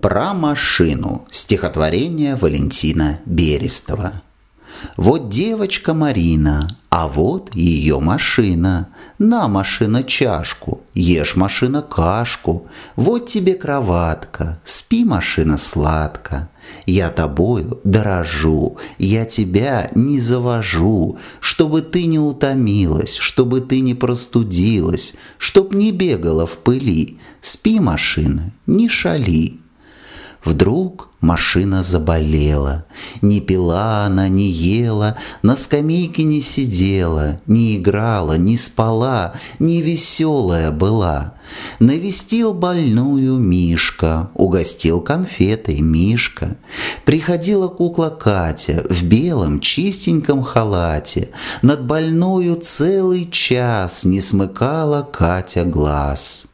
«Про машину» стихотворение Валентина Берестова. Вот девочка Марина, а вот ее машина. На, машина, чашку, ешь, машина, кашку. Вот тебе кроватка, спи, машина, сладко. Я тобою дорожу, я тебя не завожу, чтобы ты не утомилась, чтобы ты не простудилась, чтоб не бегала в пыли. Спи, машина, не шали. Вдруг машина заболела. Не пила она, не ела, на скамейке не сидела, не играла, не спала, не веселая была. Навестил больную Мишка, угостил конфетой Мишка. Приходила кукла Катя в белом чистеньком халате. Над больную целый час не смыкала Катя глаз.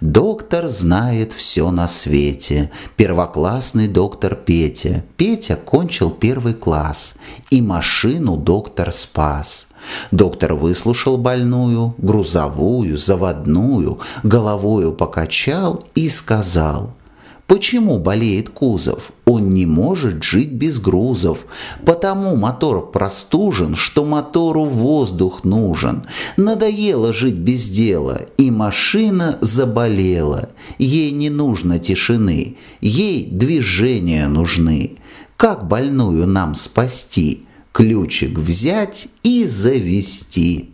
Доктор знает все на свете, первоклассный доктор Петя. Петя кончил первый класс, и машину доктор спас. Доктор выслушал больную, грузовую, заводную, головою покачал и сказал – Почему болеет кузов? Он не может жить без грузов. Потому мотор простужен, что мотору воздух нужен. Надоело жить без дела, и машина заболела. Ей не нужно тишины, ей движения нужны. Как больную нам спасти? Ключик взять и завести.